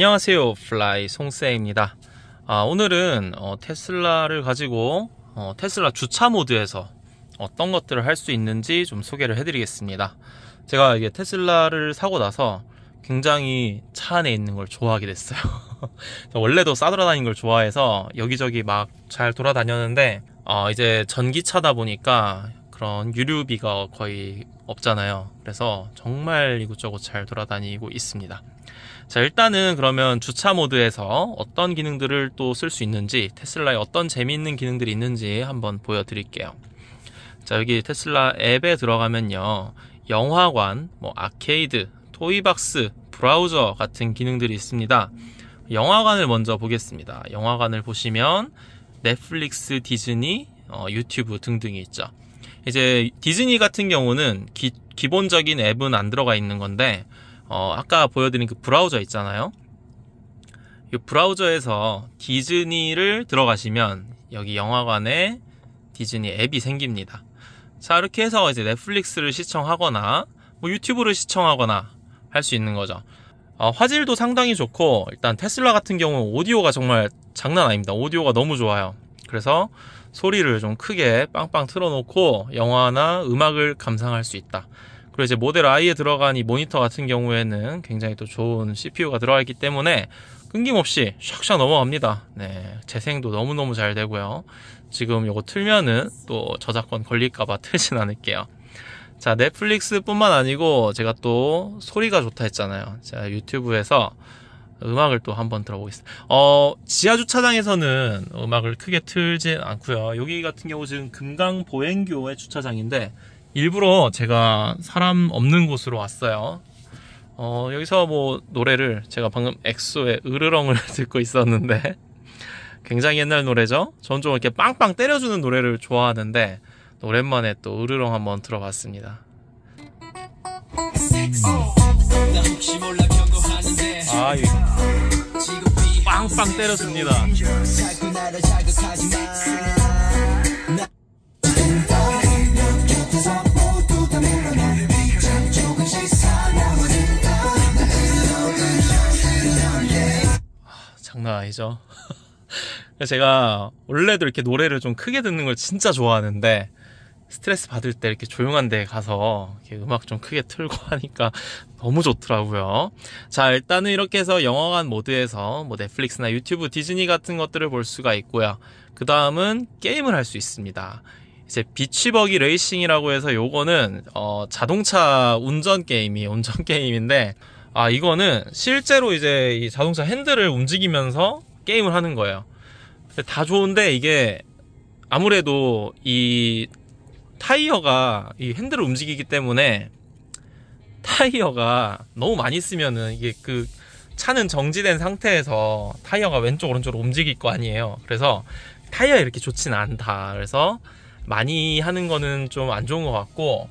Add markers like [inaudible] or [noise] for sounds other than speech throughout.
안녕하세요 플라이 송쌤입니다 아, 오늘은 어, 테슬라를 가지고 어, 테슬라 주차 모드에서 어떤 것들을 할 수 있는지 좀 소개를 해드리겠습니다 제가 이게 테슬라를 사고 나서 굉장히 차 안에 있는 걸 좋아하게 됐어요 [laughs] 원래도 싸돌아다니는 걸 좋아해서 여기저기 막 잘 돌아다녔는데 어, 이제 전기차다 보니까 그런 유류비가 거의 없잖아요. 그래서 정말 이곳저곳 잘 돌아다니고 있습니다. 자, 일단은 그러면 주차 모드에서 어떤 기능들을 또 쓸 수 있는지, 테슬라에 어떤 재미있는 기능들이 있는지 한번 보여드릴게요. 자, 여기 테슬라 앱에 들어가면요. 영화관, 뭐 아케이드, 토이박스, 브라우저 같은 기능들이 있습니다. 영화관을 먼저 보겠습니다. 영화관을 보시면 넷플릭스, 디즈니, 어, 유튜브 등등이 있죠. 이제 디즈니 같은 경우는 기, 기본적인 앱은 안 들어가 있는 건데 어, 아까 보여드린 그 브라우저 있잖아요. 이 브라우저에서 디즈니를 들어가시면 여기 영화관에 디즈니 앱이 생깁니다. 자 이렇게 해서 이제 넷플릭스를 시청하거나 뭐 유튜브를 시청하거나 할 수 있는 거죠. 어, 화질도 상당히 좋고 일단 테슬라 같은 경우 오디오가 정말 장난 아닙니다. 오디오가 너무 좋아요. 그래서 소리를 좀 크게 빵빵 틀어놓고 영화나 음악을 감상할 수 있다. 그리고 이제 모델 I에 들어간 이 모니터 같은 경우에는 굉장히 또 좋은 CPU가 들어가 있기 때문에 끊김없이 샥샥 넘어갑니다. 네, 재생도 너무너무 잘 되고요. 지금 이거 틀면은 또 저작권 걸릴까봐 틀진 않을게요. 자, 넷플릭스뿐만 아니고 제가 또 소리가 좋다 했잖아요. 제가 유튜브에서 음악을 또 한번 들어보겠습니다. 어, 지하 주차장에서는 음악을 크게 틀진 않고요. 여기 같은 경우 지금 금강 보행교의 주차장인데 일부러 제가 사람 없는 곳으로 왔어요. 어, 여기서 뭐 노래를 제가 방금 엑소의 으르렁을 [laughs] 듣고 있었는데 굉장히 옛날 노래죠. 전 좀 이렇게 빵빵 때려주는 노래를 좋아하는데 오랜만에 또 으르렁 한번 들어봤습니다. 아, 이 빵빵 때렸습니다. 장난 아니죠. [laughs] 제가 원래도 이렇게 노래를 좀 크게 듣는 걸 진짜 좋아하는데 스트레스 받을 때 이렇게 조용한 데 가서 이렇게 음악 좀 크게 틀고 [laughs] 하니까 너무 좋더라고요. 자, 일단은 이렇게 해서 영화관 모드에서 뭐 넷플릭스나 유튜브, 디즈니 같은 것들을 볼 수가 있고요. 그 다음은 게임을 할 수 있습니다. 이제 비치버기 레이싱이라고 해서 요거는 어, 자동차 운전 게임이 운전 [laughs] 게임인데 아 이거는 실제로 이제 이 자동차 핸들을 움직이면서 게임을 하는 거예요. 다 좋은데 이게 아무래도 이 타이어가 이 핸들을 움직이기 때문에 타이어가 너무 많이 쓰면은 이게 그 차는 정지된 상태에서 타이어가 왼쪽 오른쪽으로 움직일 거 아니에요. 그래서 타이어 이렇게 좋진 않다. 그래서 많이 하는 거는 좀 안 좋은 것 같고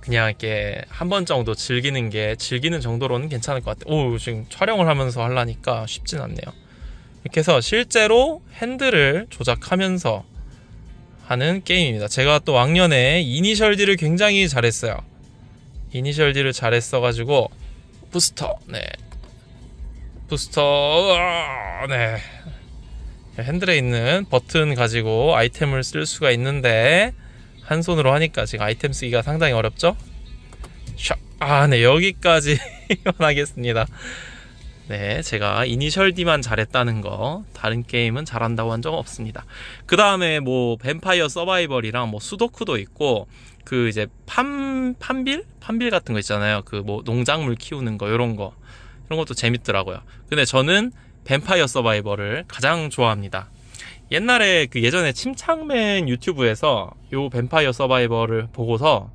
그냥 이렇게 한 번 정도 즐기는 게 즐기는 정도로는 괜찮을 것 같아요. 오 지금 촬영을 하면서 하려니까 쉽진 않네요. 이렇게 해서 실제로 핸들을 조작하면서 하는 게임입니다. 제가 또 왕년에 이니셜 D를 굉장히 잘했어요. 이니셜 D를 잘했어가지고 부스터 네 부스터 으아, 네 핸들에 있는 버튼 가지고 아이템을 쓸 수가 있는데 한 손으로 하니까 지금 아이템 쓰기가 상당히 어렵죠? 아네 여기까지 만 [laughs] 하겠습니다. 네, 제가 이니셜 D만 잘했다는 거 다른 게임은 잘한다고 한 적 없습니다. 그 다음에 뭐 뱀파이어 서바이벌이랑 뭐 수도쿠도 있고 그 이제 판 판빌 판빌 같은 거 있잖아요. 그 뭐 농작물 키우는 거 이런 거 이런 것도 재밌더라고요. 근데 저는 뱀파이어 서바이벌을 가장 좋아합니다. 옛날에 그 예전에 침착맨 유튜브에서 요 뱀파이어 서바이벌을 보고서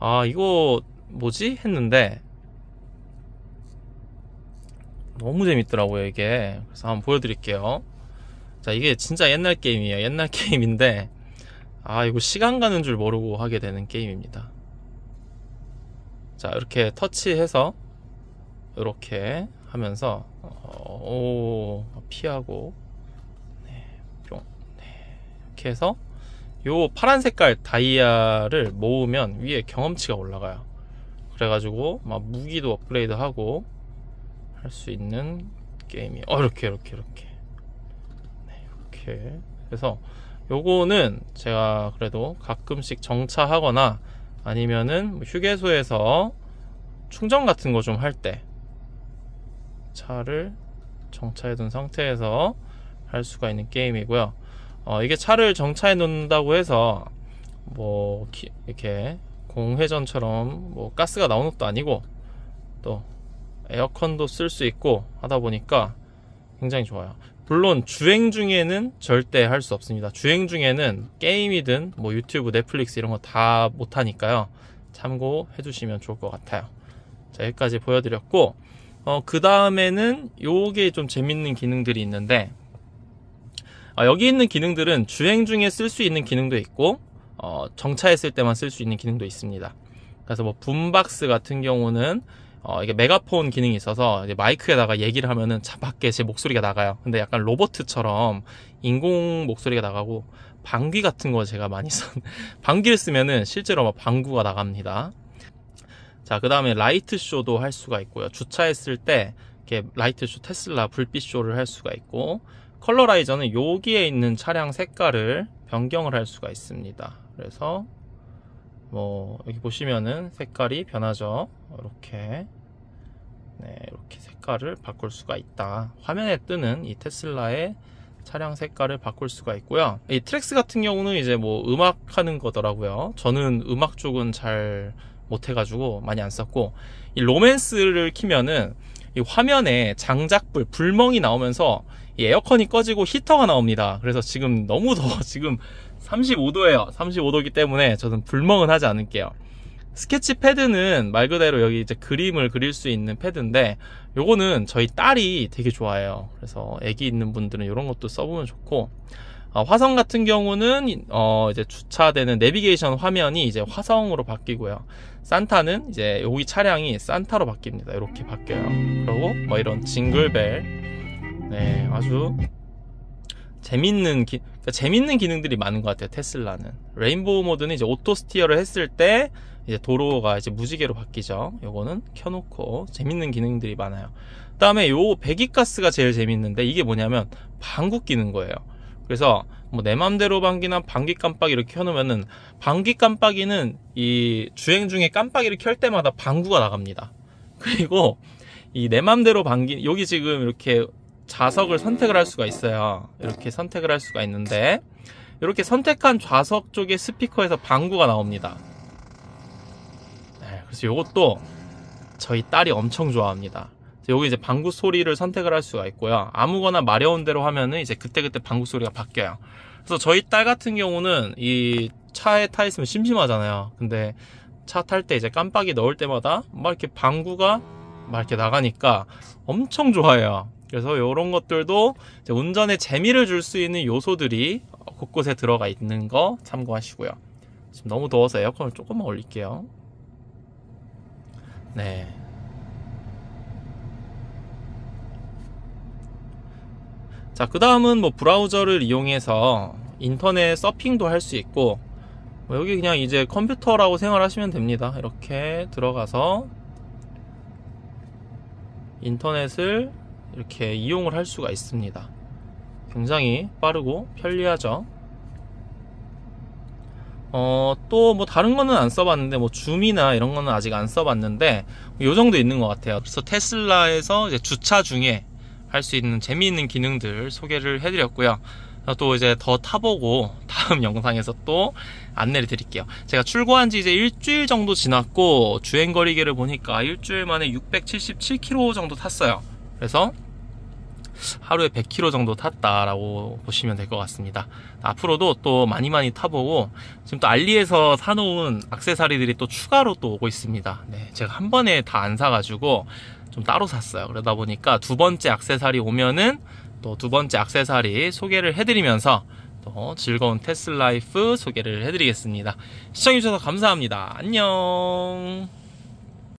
아 이거 뭐지 했는데 너무 재밌더라고요 이게 그래서 한번 보여드릴게요 자 이게 진짜 옛날 게임이에요 옛날 [laughs] 게임인데 아 이거 시간 가는 줄 모르고 하게 되는 게임입니다 자 이렇게 터치해서 이렇게 하면서 어, 오 피하고 네, 뿅 네, 이렇게 해서 요 파란 색깔 다이아를 모으면 위에 경험치가 올라가요 그래가지고 막 무기도 업그레이드하고 할수 있는 게임이 어 이렇게 이렇게 이렇게 네, 이렇게 그래서 요거는 제가 그래도 가끔씩 정차하거나 아니면은 뭐 휴게소에서 충전 같은 거 좀 할 때 차를 정차해 둔 상태에서 할 수가 있는 게임이고요 어, 이게 차를 정차해 놓는다고 해서 뭐 기, 이렇게 공회전처럼 뭐 가스가 나오는 것도 아니고 또 에어컨도 쓸 수 있고 하다 보니까 굉장히 좋아요. 물론 주행 중에는 절대 할 수 없습니다. 주행 중에는 게임이든 뭐 유튜브, 넷플릭스 이런 거 다 못하니까요. 참고해 주시면 좋을 것 같아요. 자, 여기까지 보여드렸고, 어, 그 다음에는 요게 좀 재밌는 기능들이 있는데, 어, 여기 있는 기능들은 주행 중에 쓸 수 있는 기능도 있고, 어, 정차했을 때만 쓸 수 있는 기능도 있습니다. 그래서 뭐 붐박스 같은 경우는 어, 이게 메가폰 기능이 있어서 마이크에다가 얘기를 하면은 차 밖에 제 목소리가 나가요. 근데 약간 로버트처럼 인공 목소리가 나가고 방귀 같은 거 제가 많이 쓴 [laughs] 방귀를 쓰면은 실제로 막 방구가 나갑니다. 자, 그 다음에 라이트 쇼도 할 수가 있고요. 주차했을 때 이렇게 라이트 쇼, 테슬라 불빛 쇼를 할 수가 있고 컬러라이저는 여기에 있는 차량 색깔을 변경을 할 수가 있습니다. 그래서 뭐 여기 보시면은 색깔이 변하죠 이렇게 네, 이렇게 색깔을 바꿀 수가 있다 화면에 뜨는 이 테슬라의 차량 색깔을 바꿀 수가 있고요 이 트랙스 같은 경우는 이제 뭐 음악 하는 거더라고요 저는 음악 쪽은 잘 못해가지고 많이 안 썼고 이 로맨스를 키면은 이 화면에 장작불 불멍이 나오면서 에어컨이 꺼지고 히터가 나옵니다 그래서 지금 너무 더워 [laughs] 지금 35도예요 35도기 때문에 저는 불멍은 하지 않을게요 스케치 패드는 말 그대로 여기 이제 그림을 그릴 수 있는 패드인데 요거는 저희 딸이 되게 좋아해요 그래서 애기 있는 분들은 이런 것도 써보면 좋고 어, 화성 같은 경우는 어, 이제 주차되는 내비게이션 화면이 이제 화성으로 바뀌고요. 산타는 이제 여기 차량이 산타로 바뀝니다. 이렇게 바뀌어요. 그리고 뭐 이런 징글벨, 네 아주 재밌는 기, 그러니까 재밌는 기능들이 많은 것 같아요 테슬라는 레인보우 모드는 이제 오토 스티어를 했을 때 이제 도로가 이제 무지개로 바뀌죠 요거는 켜놓고 재밌는 기능들이 많아요 그 다음에 요 배기가스가 제일 재밌는데 이게 뭐냐면 방구 끼는 거예요 그래서 뭐 내 맘대로 방귀나 방귀 깜빡이 이렇게 켜놓으면은 방귀 깜빡이는 이 주행 중에 깜빡이를 켤 때마다 방구가 나갑니다 [laughs] 그리고 이 내 맘대로 방귀 여기 지금 이렇게 좌석을 선택을 할 수가 있어요. 이렇게 선택을 할 수가 있는데 이렇게 선택한 좌석 쪽에 스피커에서 방구가 나옵니다. 네, 그래서 이것도 저희 딸이 엄청 좋아합니다. 여기 이제 방구 소리를 선택을 할 수가 있고요. 아무거나 마려운 대로 하면은 이제 그때그때 방구 소리가 바뀌어요. 그래서 저희 딸 같은 경우는 이 차에 타 있으면 심심하잖아요. 근데 차 탈 때 이제 깜빡이 넣을 때마다 막 이렇게 방구가 막 이렇게 나가니까 엄청 좋아해요. 그래서 이런 것들도 운전에 재미를 줄 수 있는 요소들이 곳곳에 들어가 있는 거 참고하시고요. 지금 너무 더워서 에어컨을 조금만 올릴게요. 네. 자, 그 다음은 뭐 브라우저를 이용해서 인터넷 서핑도 할 수 있고, 뭐 여기 그냥 이제 컴퓨터라고 생활하시면 됩니다. 이렇게 들어가서 인터넷을 이렇게 이용을 할 수가 있습니다 굉장히 빠르고 편리하죠 어, 또 뭐 다른 거는 안 써봤는데 뭐 줌이나 이런 거는 아직 안 써봤는데 요 정도 있는 것 같아요 그래서 테슬라에서 주차 중에 할 수 있는 재미있는 기능들 소개를 해드렸고요 또 이제 더 타보고 [laughs] 다음 영상에서 또 안내를 드릴게요 제가 출고한 지 이제 일주일 정도 지났고 주행거리기를 보니까 일주일 만에 677km 정도 탔어요 그래서 하루에 100km 정도 탔다라고 보시면 될 것 같습니다. 앞으로도 또 많이 많이 타보고 지금 또 알리에서 사놓은 악세사리들이 또 추가로 또 오고 있습니다. 네, 제가 한 번에 다 안 사가지고 좀 따로 샀어요. 그러다 보니까 두 번째 악세사리 오면은 또 두 번째 악세사리 소개를 해드리면서 또 즐거운 테슬라이프 소개를 해드리겠습니다. 시청해주셔서 감사합니다. 안녕!